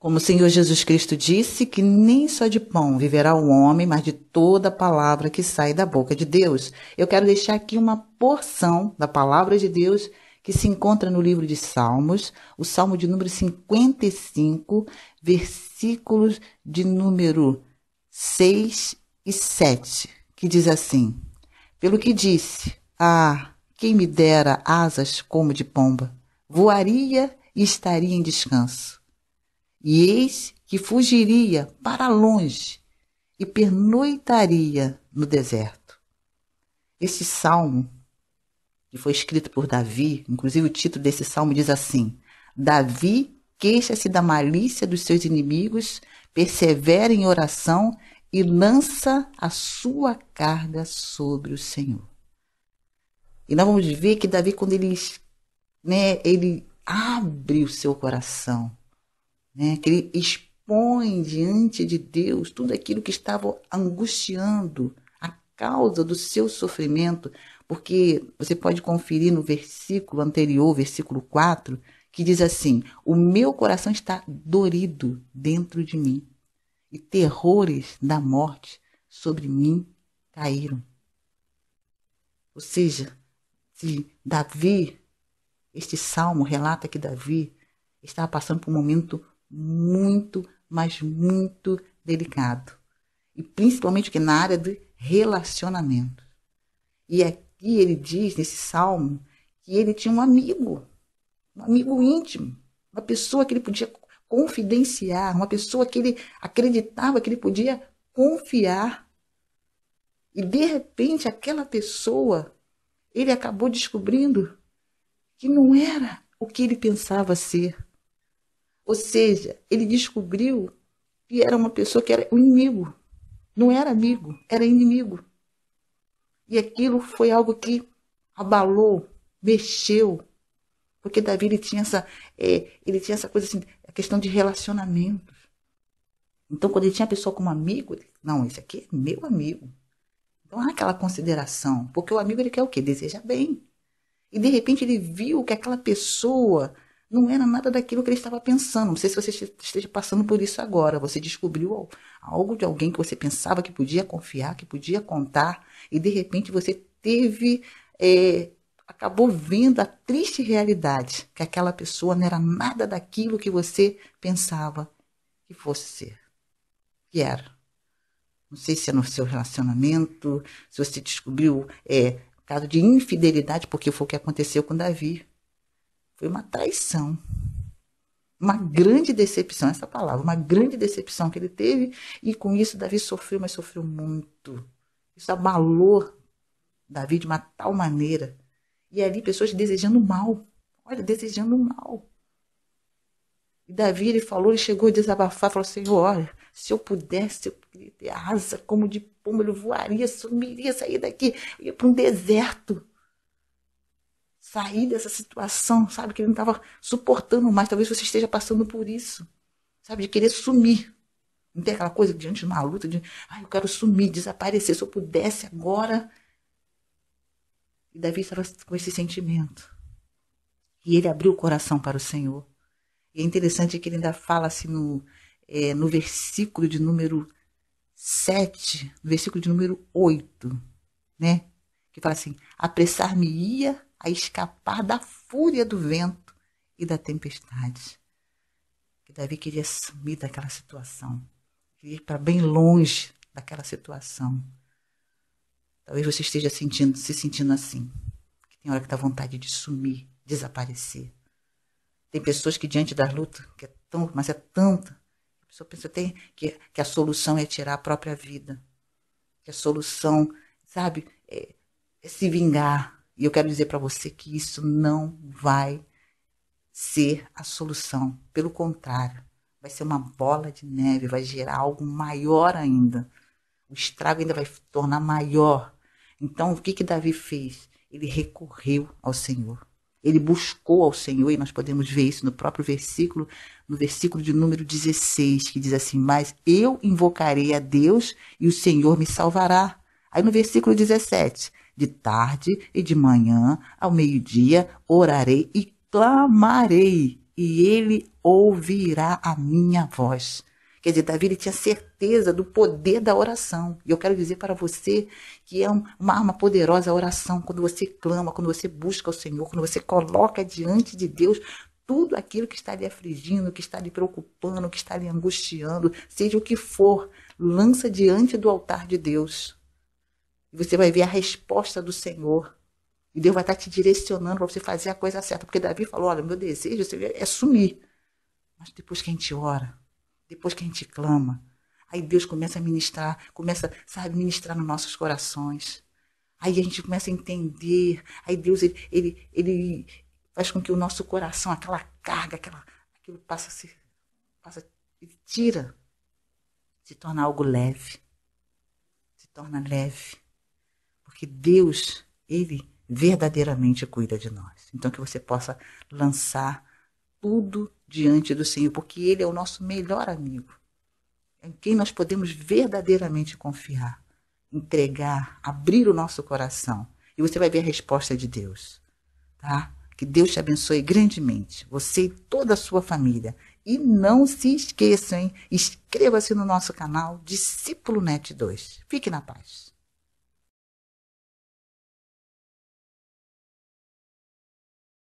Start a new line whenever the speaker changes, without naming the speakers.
Como o Senhor Jesus Cristo disse que nem só de pão viverá o homem, mas de toda palavra que sai da boca de Deus. Eu quero deixar aqui uma porção da palavra de Deus que se encontra no livro de Salmos, o Salmo de número 55, versículos de número 6 e 7, que diz assim: Pelo que disse, ah, quem me dera asas como de pomba, voaria e estaria em descanso. E eis que fugiria para longe e pernoitaria no deserto. esse salmo, que foi escrito por Davi, inclusive o título desse salmo diz assim: Davi queixa-se da malícia dos seus inimigos, persevera em oração e lança a sua carga sobre o Senhor. E nós vamos ver que Davi, quando ele, né, ele abre o seu coração, né, que ele expõe diante de Deus tudo aquilo que estava angustiando, a causa do seu sofrimento, porque você pode conferir no versículo anterior, versículo 4, que diz assim: O meu coração está dorido dentro de mim, e terrores da morte sobre mim caíram. Ou seja, se Davi, este salmo relata que Davi estava passando por um momento muito, mas muito delicado. E principalmente que na área de relacionamento. E aqui ele diz nesse salmo que ele tinha um amigo, um amigo íntimo, uma pessoa que ele podia confidenciar, uma pessoa que ele acreditava que ele podia confiar. E de repente aquela pessoa, ele acabou descobrindo que não era o que ele pensava ser. Ou seja, ele descobriu que era uma pessoa que era o inimigo. Não era amigo, era inimigo. E aquilo foi algo que abalou, mexeu. Porque Davi ele tinha essa, é, ele tinha essa coisa assim, a questão de relacionamentos. Então, quando ele tinha a pessoa como amigo, ele, não, esse aqui é meu amigo. Então, há aquela consideração, porque o amigo ele quer o quê? Deseja bem. E de repente ele viu que aquela pessoa não era nada daquilo que ele estava pensando. Não sei se você esteja passando por isso agora. Você descobriu algo de alguém que você pensava que podia confiar, que podia contar, e de repente você teve. É, acabou vendo a triste realidade que aquela pessoa não era nada daquilo que você pensava que fosse ser. Que era. Não sei se é no seu relacionamento, se você descobriu é, caso de infidelidade, porque foi o que aconteceu com Davi. Foi uma traição. Uma grande decepção, essa palavra, uma grande decepção que ele teve, e com isso Davi sofreu, mas sofreu muito. Isso abalou Davi de uma tal maneira. E ali pessoas desejando mal. Olha, desejando mal. E Davi, ele falou, ele chegou a desabafar, falou, Senhor, olha, se eu pudesse, eu queria ter asa como de pomba ele voaria, sumiria, sair daqui, eu ia para um deserto sair dessa situação, sabe? Que ele não estava suportando mais. Talvez você esteja passando por isso, sabe? De querer sumir. Não tem aquela coisa diante de uma luta de, ah, eu quero sumir, desaparecer. Se eu pudesse agora. E Davi estava com esse sentimento. E ele abriu o coração para o Senhor. E é interessante que ele ainda fala assim no, é, no versículo de número 7, no versículo de número 8, né? Que fala assim: apressar-me-ia a escapar da fúria do vento e da tempestade. Que Davi queria sumir daquela situação, queria ir para bem longe daquela situação. Talvez você esteja sentindo, se sentindo assim, que tem hora que dá vontade de sumir, desaparecer. Tem pessoas que diante da luta, que é tão, mas é tanta, a pessoa pensa tem, que, que a solução é tirar a própria vida, que a solução, sabe, é, é se vingar, e eu quero dizer para você que isso não vai ser a solução. Pelo contrário, vai ser uma bola de neve, vai gerar algo maior ainda. O estrago ainda vai tornar maior. Então, o que que Davi fez? Ele recorreu ao Senhor. Ele buscou ao Senhor, e nós podemos ver isso no próprio versículo, no versículo de número 16, que diz assim: Mas eu invocarei a Deus e o Senhor me salvará. Aí no versículo 17: de tarde e de manhã, ao meio-dia, orarei e clamarei, e ele ouvirá a minha voz. Quer dizer, Davi ele tinha certeza do poder da oração. E eu quero dizer para você que é uma arma poderosa a oração. Quando você clama, quando você busca o Senhor, quando você coloca diante de Deus tudo aquilo que está lhe afligindo, que está lhe preocupando, que está lhe angustiando, seja o que for, lança diante do altar de Deus. E você vai ver a resposta do Senhor. E Deus vai estar te direcionando para você fazer a coisa certa. Porque Davi falou: olha, meu desejo é sumir. Mas depois que a gente ora, depois que a gente clama, aí Deus começa a ministrar, começa, a ministrar nos nossos corações. Aí a gente começa a entender. Aí Deus, ele, ele, ele faz com que o nosso coração, aquela carga, aquela, aquilo passa a ser, passa, ele tira, se torna algo leve. Se torna leve porque Deus, Ele verdadeiramente cuida de nós. Então, que você possa lançar tudo diante do Senhor, porque Ele é o nosso melhor amigo, em quem nós podemos verdadeiramente confiar, entregar, abrir o nosso coração. E você vai ver a resposta de Deus, tá? Que Deus te abençoe grandemente, você e toda a sua família. E não se esqueçam, Inscreva-se no nosso canal Discípulo Net 2. Fique na paz.